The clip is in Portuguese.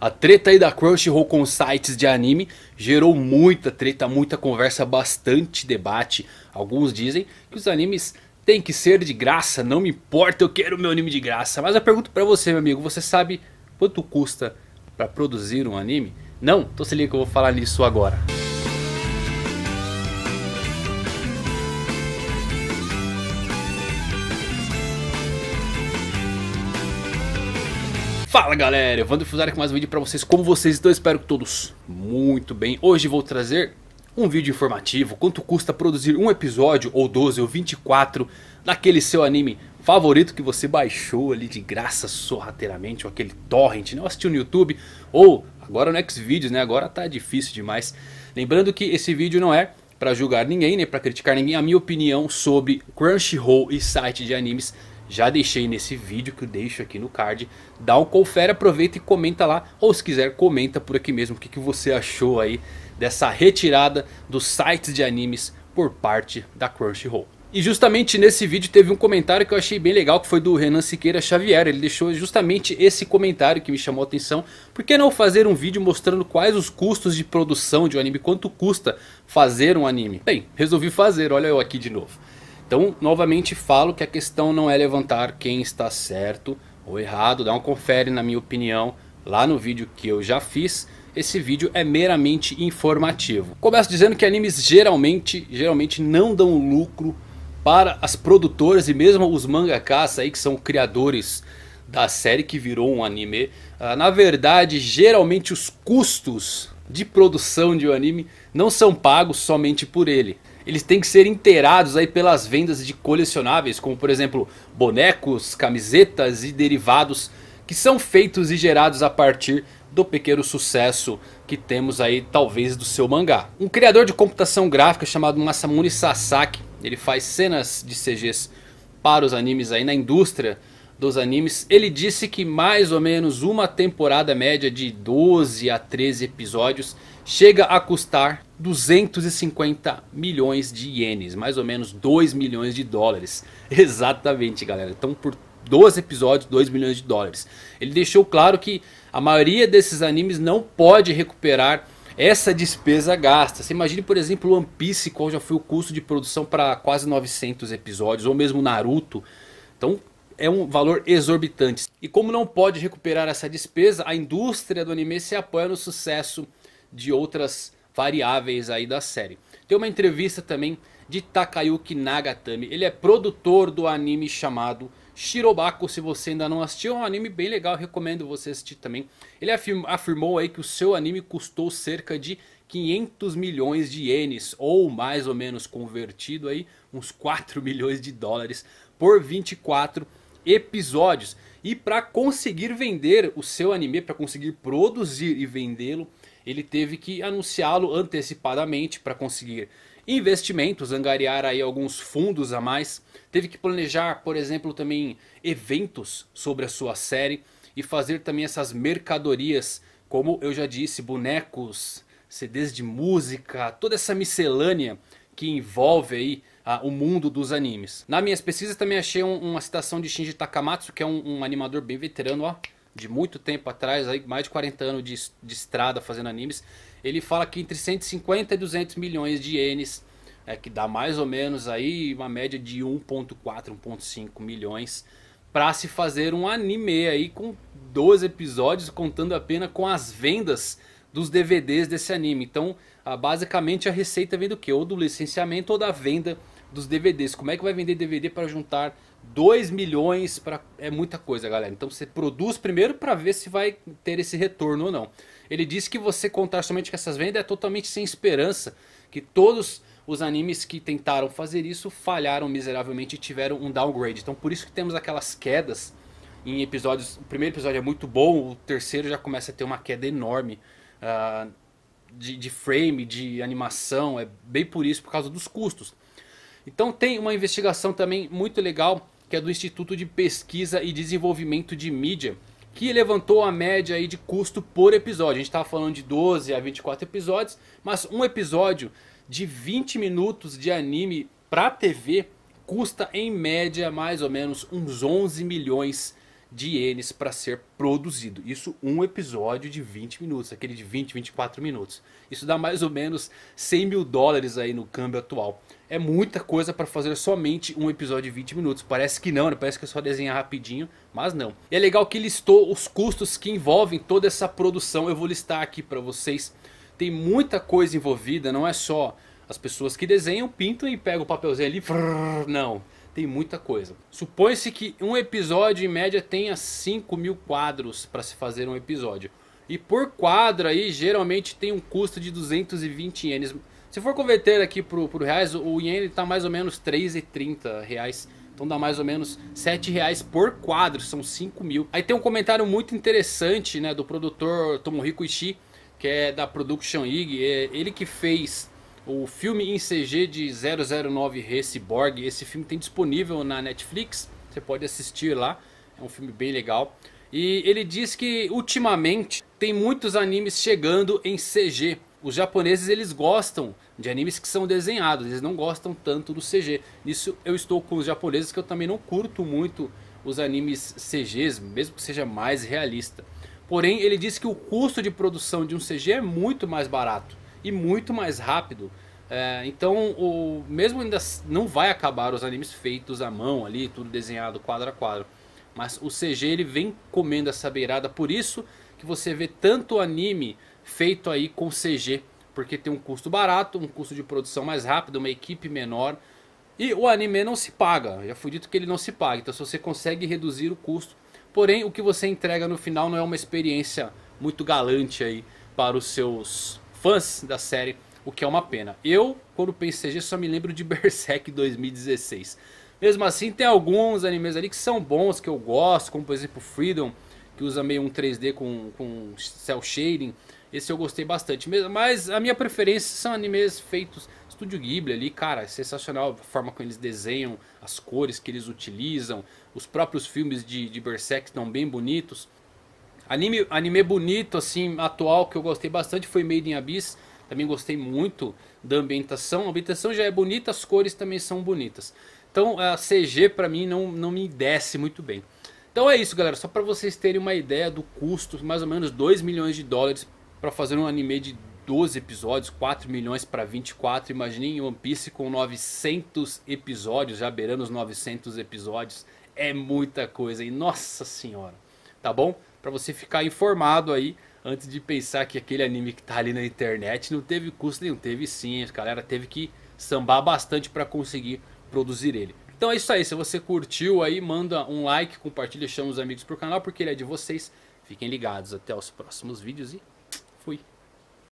A treta aí da Crunchyroll com sites de anime gerou muita treta, muita conversa, bastante debate. Alguns dizem que os animes têm que ser de graça, não me importa, eu quero meu anime de graça. Mas eu pergunto pra você, meu amigo, você sabe quanto custa para produzir um anime? Não? Então se liga que eu vou falar nisso agora. Fala galera, Evandro Fusari com mais um vídeo pra vocês, como vocês estão? Espero que todos muito bem. Hoje vou trazer um vídeo informativo, quanto custa produzir um episódio, ou 12, ou 24, daquele seu anime favorito que você baixou ali de graça sorrateiramente, ou aquele torrent, né? ou assistiu no YouTube, ou agora no Xvideos, né? agora tá difícil demais. Lembrando que esse vídeo não é para julgar ninguém, nem né? para criticar ninguém, a minha opinião sobre Crunchyroll e site de animes já deixei nesse vídeo que eu deixo aqui no card. Dá um confere, aproveita e comenta lá. Ou se quiser, comenta por aqui mesmo o que, que você achou aí dessa retirada dos sites de animes por parte da Crunchyroll. E justamente nesse vídeo teve um comentário que eu achei bem legal, que foi do Renan Siqueira Xavier. Ele deixou justamente esse comentário que me chamou a atenção. Por que não fazer um vídeo mostrando quais os custos de produção de um anime? Quanto custa fazer um anime? Bem, resolvi fazer, olha eu aqui de novo. Então, novamente falo que a questão não é levantar quem está certo ou errado, dá uma confere na minha opinião lá no vídeo que eu já fiz. Esse vídeo é meramente informativo. Começo dizendo que animes geralmente, geralmente não dão lucro para as produtoras e mesmo os mangakas aí que são criadores da série que virou um anime. Ah, na verdade, geralmente os custos de produção de um anime não são pagos somente por ele eles têm que ser inteirados aí pelas vendas de colecionáveis, como por exemplo bonecos, camisetas e derivados que são feitos e gerados a partir do pequeno sucesso que temos aí talvez do seu mangá. Um criador de computação gráfica chamado Masamune Sasaki, ele faz cenas de CGs para os animes aí na indústria dos animes. Ele disse que mais ou menos uma temporada média de 12 a 13 episódios chega a custar 250 milhões de ienes, mais ou menos 2 milhões de dólares. Exatamente, galera. Então por 12 episódios, 2 milhões de dólares. Ele deixou claro que a maioria desses animes não pode recuperar essa despesa gasta. Você imagine, por exemplo, One Piece, qual já foi o custo de produção para quase 900 episódios, ou mesmo Naruto. Então, é um valor exorbitante. E como não pode recuperar essa despesa, a indústria do anime se apoia no sucesso de outras variáveis aí da série. Tem uma entrevista também de Takayuki Nagatami. Ele é produtor do anime chamado Shirobako. Se você ainda não assistiu, é um anime bem legal, recomendo você assistir também. Ele afirmou aí que o seu anime custou cerca de 500 milhões de ienes, ou mais ou menos convertido aí, uns 4 milhões de dólares por 24 episódios. E para conseguir vender o seu anime, para conseguir produzir e vendê-lo, ele teve que anunciá-lo antecipadamente para conseguir investimentos, angariar aí alguns fundos a mais. Teve que planejar, por exemplo, também eventos sobre a sua série e fazer também essas mercadorias, como eu já disse, bonecos, CDs de música, toda essa miscelânea que envolve aí o mundo dos animes. Na minhas pesquisas também achei um, uma citação de Shinji Takamatsu, que é um, um animador bem veterano, ó, de muito tempo atrás, aí mais de 40 anos de, de estrada fazendo animes. Ele fala que entre 150 e 200 milhões de ienes, é, que dá mais ou menos aí uma média de 1.4, 1.5 milhões para se fazer um anime aí com 12 episódios, contando apenas com as vendas dos DVDs desse anime. Então, basicamente a receita vem do que? Ou do licenciamento ou da venda dos DVDs. Como é que vai vender DVD para juntar 2 milhões para é muita coisa, galera. Então você produz primeiro para ver se vai ter esse retorno ou não. Ele disse que você contar somente com essas vendas é totalmente sem esperança, que todos os animes que tentaram fazer isso falharam miseravelmente e tiveram um downgrade. Então por isso que temos aquelas quedas em episódios. O primeiro episódio é muito bom, o terceiro já começa a ter uma queda enorme. Uh, de, de frame, de animação, é bem por isso, por causa dos custos. Então tem uma investigação também muito legal que é do Instituto de Pesquisa e Desenvolvimento de Mídia, que levantou a média aí de custo por episódio. A gente estava falando de 12 a 24 episódios, mas um episódio de 20 minutos de anime para TV custa em média mais ou menos uns 11 milhões de ienes para ser produzido. Isso um episódio de 20 minutos, aquele de 20, 24 minutos. Isso dá mais ou menos 100 mil dólares aí no câmbio atual. É muita coisa para fazer somente um episódio de 20 minutos. Parece que não, né? parece que é só desenhar rapidinho, mas não. E é legal que listou os custos que envolvem toda essa produção. Eu vou listar aqui para vocês. Tem muita coisa envolvida, não é só as pessoas que desenham, pintam e pegam o papelzinho ali. Não tem muita coisa. Supõe-se que um episódio em média tenha 5 mil quadros para se fazer um episódio. E por quadro aí geralmente tem um custo de 220 ienes. Se for converter aqui pro, pro reais, o iene está mais ou menos 3,30 reais. Então dá mais ou menos 7 reais por quadro, são 5 mil. Aí tem um comentário muito interessante né, do produtor Tomohiko Ishii, que é da Production IG. É ele que fez o filme em CG de 009 Recyborg. Esse filme tem disponível na Netflix, você pode assistir lá, é um filme bem legal. E ele diz que ultimamente tem muitos animes chegando em CG. Os japoneses eles gostam de animes que são desenhados, eles não gostam tanto do CG. Isso eu estou com os japoneses que eu também não curto muito os animes CGs, mesmo que seja mais realista. Porém, ele diz que o custo de produção de um CG é muito mais barato e muito mais rápido. É, então, o, mesmo ainda não vai acabar os animes feitos à mão ali, tudo desenhado quadro a quadro. Mas o CG ele vem comendo essa beirada, por isso que você vê tanto anime feito aí com CG. Porque tem um custo barato, um custo de produção mais rápido, uma equipe menor. E o anime não se paga, já foi dito que ele não se paga, então se você consegue reduzir o custo. Porém, o que você entrega no final não é uma experiência muito galante aí para os seus fãs da série, o que é uma pena. Eu, quando pensei CG, só me lembro de Berserk 2016. Mesmo assim, tem alguns animes ali que são bons, que eu gosto, como por exemplo Freedom, que usa meio um 3D com, com cel shading. Esse eu gostei bastante mesmo, mas a minha preferência são animes feitos Estúdio Ghibli ali, cara, é sensacional a forma como eles desenham, as cores que eles utilizam, os próprios filmes de, de Berserk estão bem bonitos. Anime, anime bonito, assim, atual, que eu gostei bastante, foi Made in Abyss. Também gostei muito da ambientação. A ambientação já é bonita, as cores também são bonitas. Então a CG para mim não, não me desce muito bem. Então é isso galera, só para vocês terem uma ideia do custo, mais ou menos 2 milhões de dólares para fazer um anime de 12 episódios, 4 milhões para 24. Imaginem One Piece com 900 episódios, já beirando os 900 episódios. É muita coisa, e nossa senhora, tá bom? para você ficar informado aí antes de pensar que aquele anime que tá ali na internet não teve custo nenhum, teve sim, a galera teve que sambar bastante para conseguir produzir ele. Então é isso aí, se você curtiu aí, manda um like, compartilha, chama os amigos pro canal porque ele é de vocês. Fiquem ligados, até os próximos vídeos e